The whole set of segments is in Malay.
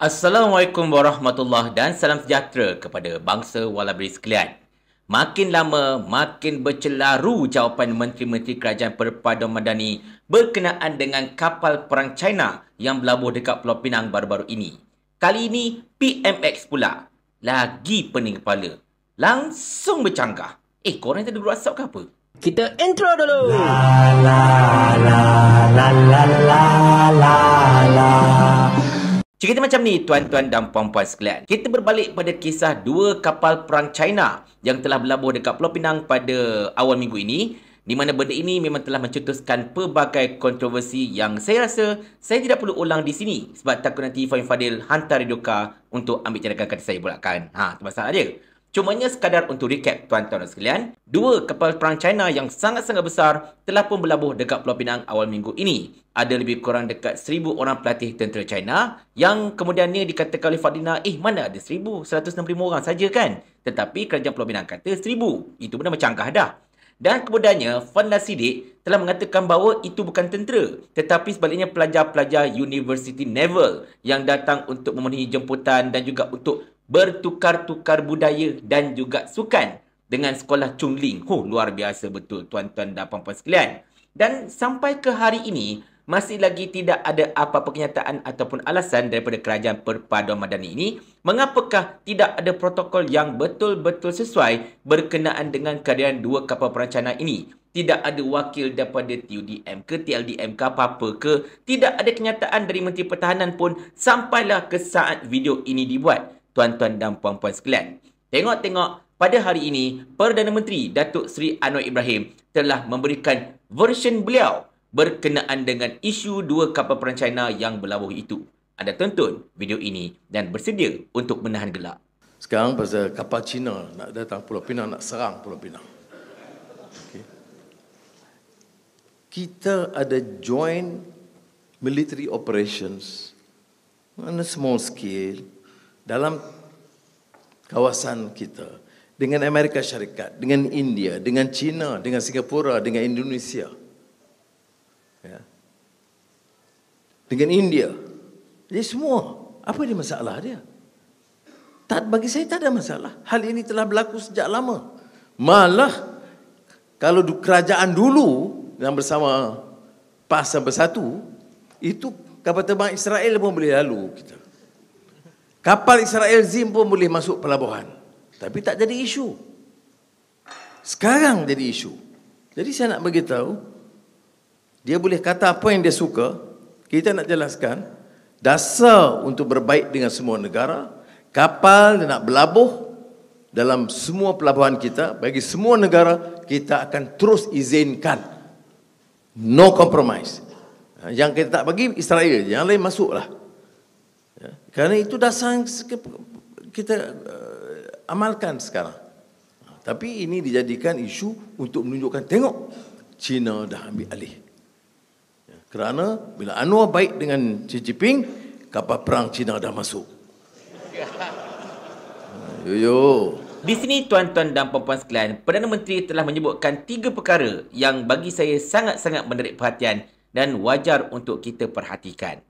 Assalamualaikum warahmatullahi dan salam sejahtera kepada bangsa Walabri sekalian. Makin lama, makin bercelaru jawapan Menteri-Menteri Kerajaan Perpaduan Madani berkenaan dengan kapal perang China yang berlabuh dekat Pulau Pinang baru-baru ini. Kali ini, PMX pula. Lagi pening kepala. Langsung bercanggah. Eh, korang tak ada grup ke apa? Kita intro dulu! la la la la la la la la Cerita macam ni tuan-tuan dan puan-puan sekalian. Kita berbalik pada kisah dua kapal perang China yang telah berlabuh dekat Pulau Pinang pada awal minggu ini di mana benda ini memang telah mencetuskan pelbagai kontroversi yang saya rasa saya tidak perlu ulang di sini sebab takut nanti Fahim Fadil hantar radio untuk ambil cadangan kata saya pula kan. Ha, itu dia. Cumanya sekadar untuk recap tuan-tuan sekalian, dua kapal perang China yang sangat-sangat besar telah pun berlabuh dekat Pulau Pinang awal minggu ini. Ada lebih kurang dekat seribu orang pelatih tentera China yang kemudiannya dikatakan oleh Fadina, eh mana ada seribu seratus enam 165 orang saja kan? Tetapi kerajaan Pulau Pinang kata seribu, Itu benar macam dah. Dan kemudiannya, Fan Lasidik telah mengatakan bahawa itu bukan tentera tetapi sebaliknya pelajar-pelajar University Naval yang datang untuk memenuhi jemputan dan juga untuk bertukar-tukar budaya dan juga sukan dengan sekolah Chung Ling. Huh, luar biasa betul tuan-tuan dan puan-puan sekalian. Dan sampai ke hari ini, masih lagi tidak ada apa-apa kenyataan ataupun alasan daripada kerajaan perpaduan madani ini mengapakah tidak ada protokol yang betul-betul sesuai berkenaan dengan keadaan dua kapal perancana ini. Tidak ada wakil daripada TUDM ke TLDM ke apa-apa ke. Tidak ada kenyataan dari Menteri Pertahanan pun sampailah ke saat video ini dibuat tuan-tuan dan puan-puan sekalian. Tengok-tengok pada hari ini, Perdana Menteri Datuk Seri Anwar Ibrahim telah memberikan version beliau berkenaan dengan isu dua kapal perang China yang berlabuh itu. Anda tonton video ini dan bersedia untuk menahan gelak. Sekarang pasal kapal China nak datang Pulau Pinang, nak serang Pulau Pinang. Okay. Kita ada join military operations on a small scale dalam kawasan kita dengan Amerika Syarikat, dengan India, dengan China, dengan Singapura, dengan Indonesia. Ya. Dengan India. Jadi semua, apa dia masalah dia? Tak bagi saya tak ada masalah. Hal ini telah berlaku sejak lama. Malah kalau kerajaan dulu yang bersama pasal bersatu itu kapal terbang Israel pun boleh lalu kita. Kapal Israel Zim pun boleh masuk pelabuhan. Tapi tak jadi isu. Sekarang jadi isu. Jadi saya nak bagi tahu dia boleh kata apa yang dia suka, kita nak jelaskan, dasar untuk berbaik dengan semua negara, kapal dia nak berlabuh dalam semua pelabuhan kita, bagi semua negara, kita akan terus izinkan. No compromise. Yang kita tak bagi, Israel. Yang lain masuklah. Ya. Kerana itu dasar kita uh, amalkan sekarang. Tapi ini dijadikan isu untuk menunjukkan tengok China dah ambil alih. Ya. Kerana bila Anwar baik dengan Xi Jinping, kapal perang China dah masuk. Yo yo. Di sini tuan-tuan dan puan-puan sekalian, Perdana Menteri telah menyebutkan tiga perkara yang bagi saya sangat-sangat menarik perhatian dan wajar untuk kita perhatikan.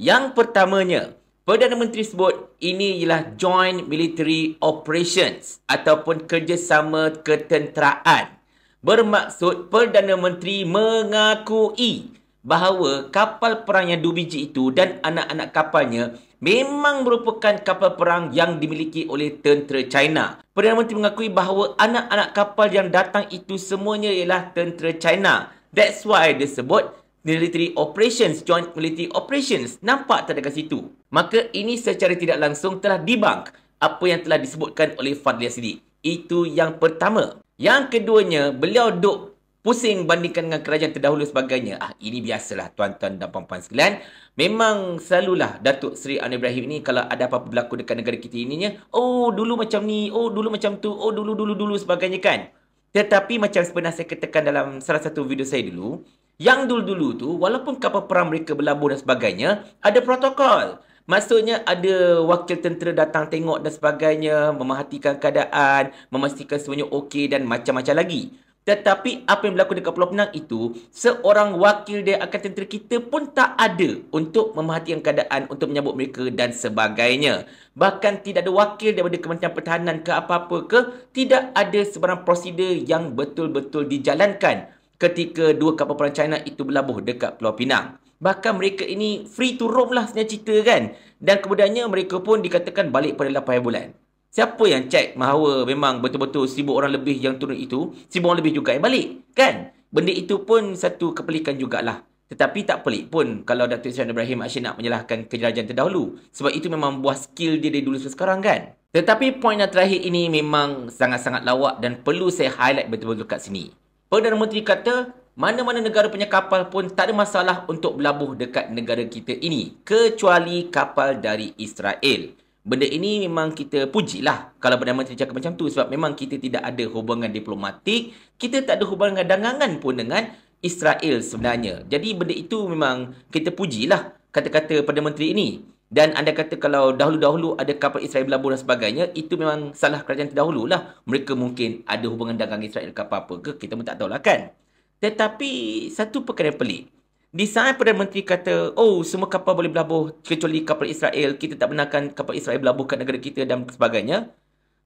Yang pertamanya, Perdana Menteri sebut ini ialah joint military operations ataupun kerjasama ketenteraan. Bermaksud Perdana Menteri mengakui bahawa kapal perang yang dua biji itu dan anak-anak kapalnya memang merupakan kapal perang yang dimiliki oleh tentera China. Perdana Menteri mengakui bahawa anak-anak kapal yang datang itu semuanya ialah tentera China. That's why dia sebut military operations, joint military operations. Nampak tak dekat situ? Maka ini secara tidak langsung telah dibank apa yang telah disebutkan oleh Fadli Siddiq. Itu yang pertama. Yang keduanya, beliau duk pusing bandingkan dengan kerajaan terdahulu sebagainya. Ah Ini biasalah tuan-tuan dan puan-puan sekalian. Memang selalulah Datuk Seri Anwar Ibrahim ini kalau ada apa-apa berlaku dekat negara kita ininya, oh dulu macam ni, oh dulu macam tu, oh dulu-dulu-dulu sebagainya kan. Tetapi macam pernah saya katakan dalam salah satu video saya dulu, yang dulu-dulu tu, walaupun kapal perang mereka berlabuh dan sebagainya, ada protokol. Maksudnya ada wakil tentera datang tengok dan sebagainya, memerhatikan keadaan, memastikan semuanya okey dan macam-macam lagi. Tetapi apa yang berlaku dekat Pulau Penang itu, seorang wakil dari akan tentera kita pun tak ada untuk memerhatikan keadaan, untuk menyambut mereka dan sebagainya. Bahkan tidak ada wakil daripada Kementerian Pertahanan ke apa-apa ke, tidak ada sebarang prosedur yang betul-betul dijalankan ketika dua kapal perang China itu berlabuh dekat Pulau Pinang. Bahkan mereka ini free to roam lah sebenarnya cerita kan. Dan kemudiannya mereka pun dikatakan balik pada 8 bulan. Siapa yang cek bahawa memang betul-betul seribu orang lebih yang turun itu, seribu orang lebih juga yang balik kan? Benda itu pun satu kepelikan jugalah. Tetapi tak pelik pun kalau Datuk Seri Ibrahim Asyik nak menyalahkan kejelajahan terdahulu. Sebab itu memang buah skill dia dari dulu sampai sekarang kan? Tetapi poin yang terakhir ini memang sangat-sangat lawak dan perlu saya highlight betul-betul kat sini. Perdana Menteri kata mana-mana negara punya kapal pun tak ada masalah untuk berlabuh dekat negara kita ini kecuali kapal dari Israel. Benda ini memang kita puji lah kalau Perdana Menteri cakap macam tu sebab memang kita tidak ada hubungan diplomatik, kita tak ada hubungan dagangan pun dengan Israel sebenarnya. Jadi benda itu memang kita puji lah kata-kata Perdana Menteri ini. Dan anda kata kalau dahulu-dahulu ada kapal Israel berlabuh dan sebagainya, itu memang salah kerajaan terdahulu lah. Mereka mungkin ada hubungan dagang Israel ke apa-apa ke, kita pun tak tahulah kan. Tetapi satu perkara pelik. Di saat Perdana Menteri kata, oh semua kapal boleh berlabuh kecuali kapal Israel, kita tak benarkan kapal Israel berlabuh ke negara kita dan sebagainya.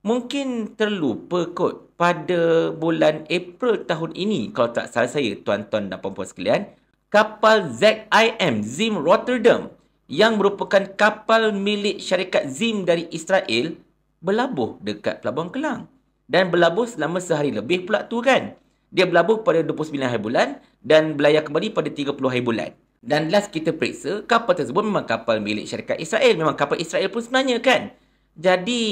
Mungkin terlupa kot pada bulan April tahun ini, kalau tak salah saya tuan-tuan dan puan-puan sekalian, kapal ZIM, ZIM Rotterdam, yang merupakan kapal milik syarikat Zim dari Israel berlabuh dekat Pelabuhan Kelang. Dan berlabuh selama sehari lebih pula tu kan. Dia berlabuh pada 29 hari bulan dan berlayar kembali pada 30 hari bulan. Dan last kita periksa, kapal tersebut memang kapal milik syarikat Israel. Memang kapal Israel pun sebenarnya kan. Jadi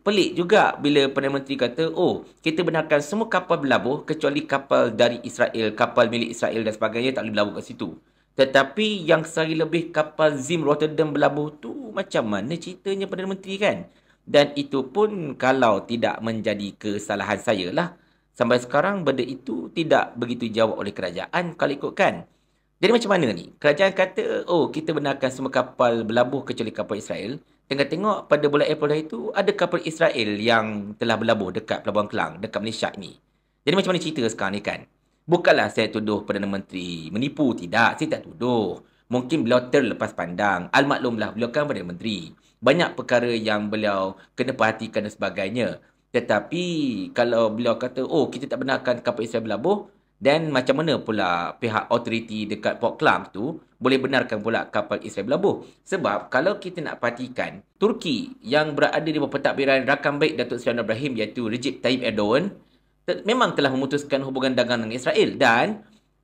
pelik juga bila Perdana Menteri kata, oh kita benarkan semua kapal berlabuh kecuali kapal dari Israel, kapal milik Israel dan sebagainya tak boleh berlabuh kat situ. Tetapi yang sehari lebih kapal Zim Rotterdam berlabuh tu macam mana ceritanya pada Menteri kan? Dan itu pun kalau tidak menjadi kesalahan saya lah. Sampai sekarang benda itu tidak begitu jawab oleh kerajaan kalau ikutkan. Jadi macam mana ni? Kerajaan kata, oh kita benarkan semua kapal berlabuh kecuali kapal Israel. tengah tengok pada bulan April itu ada kapal Israel yang telah berlabuh dekat Pelabuhan Kelang, dekat Malaysia ni. Jadi macam mana cerita sekarang ni kan? Bukanlah saya tuduh Perdana Menteri menipu. Tidak, saya tak tuduh. Mungkin beliau terlepas pandang. Almaklumlah beliau kan Perdana Menteri. Banyak perkara yang beliau kena perhatikan dan sebagainya. Tetapi kalau beliau kata, oh kita tak benarkan kapal Israel berlabuh, dan macam mana pula pihak Authority dekat Port Klang tu boleh benarkan pula kapal Israel berlabuh? Sebab kalau kita nak perhatikan, Turki yang berada di bawah pentadbiran rakan baik Datuk Seri Anwar Ibrahim iaitu Recep Tayyip Erdogan, memang telah memutuskan hubungan dagang dengan Israel dan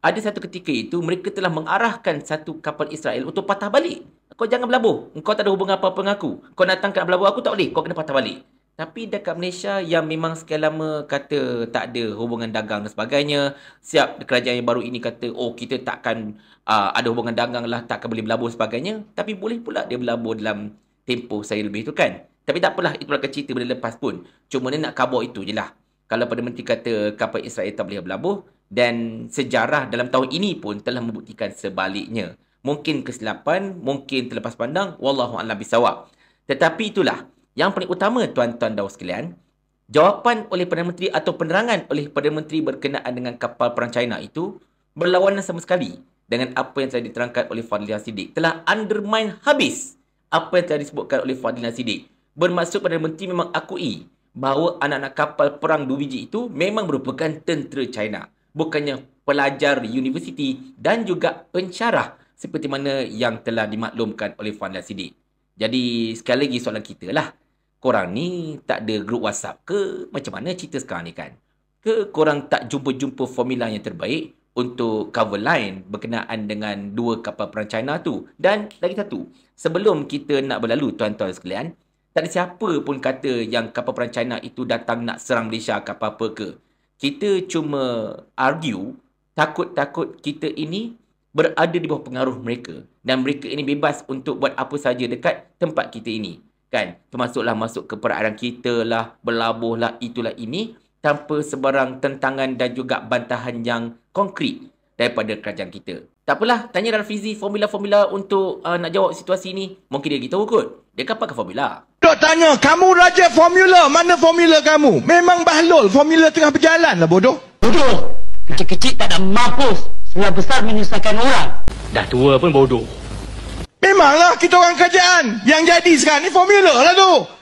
ada satu ketika itu mereka telah mengarahkan satu kapal Israel untuk patah balik. Kau jangan berlabuh. Kau tak ada hubungan apa-apa dengan aku. Kau datang kat berlabuh aku tak boleh. Kau kena patah balik. Tapi dekat Malaysia yang memang sekian lama kata tak ada hubungan dagang dan sebagainya. Siap kerajaan yang baru ini kata oh kita takkan uh, ada hubungan dagang lah. Takkan boleh berlabuh sebagainya. Tapi boleh pula dia berlabuh dalam tempoh saya lebih itu kan. Tapi tak apalah itu akan cerita benda lepas pun. Cuma dia nak kabur itu je lah kalau Perdana Menteri kata kapal Israel tak boleh berlabuh dan sejarah dalam tahun ini pun telah membuktikan sebaliknya. Mungkin kesilapan, mungkin terlepas pandang, wallahu a'lam bisawab. Tetapi itulah yang paling utama tuan-tuan dan sekalian, jawapan oleh Perdana Menteri atau penerangan oleh Perdana Menteri berkenaan dengan kapal perang China itu berlawanan sama sekali dengan apa yang telah diterangkan oleh Fadlina Siddiq. Telah undermine habis apa yang telah disebutkan oleh Fadlina Siddiq. Bermaksud Perdana Menteri memang akui bahawa anak-anak kapal perang dua biji itu memang merupakan tentera China. Bukannya pelajar universiti dan juga pencarah seperti mana yang telah dimaklumkan oleh Fuan Dan Sidik. Jadi sekali lagi soalan kita lah. Korang ni tak ada grup WhatsApp ke macam mana cerita sekarang ni kan? Ke korang tak jumpa-jumpa formula yang terbaik untuk cover line berkenaan dengan dua kapal perang China tu? Dan lagi satu, sebelum kita nak berlalu tuan-tuan sekalian, tak ada siapa pun kata yang kapal perang China itu datang nak serang Malaysia ke apa-apa ke. Kita cuma argue takut-takut kita ini berada di bawah pengaruh mereka dan mereka ini bebas untuk buat apa saja dekat tempat kita ini. Kan? Termasuklah masuk ke perairan kita lah, berlabuh lah, itulah ini tanpa sebarang tentangan dan juga bantahan yang konkret daripada kerajaan kita. Tak apalah, tanya Rafizi formula-formula untuk uh, nak jawab situasi ini Mungkin dia beritahu kot. Dia kapalkan formula awak tanya, kamu raja formula, mana formula kamu? Memang bahlul, formula tengah berjalan lah bodoh. Bodoh. Kecil-kecil tak ada mampus. Sebelah besar menyusahkan orang. Dah tua pun bodoh. Memanglah kita orang kerjaan. Yang jadi sekarang ni formula lah tu.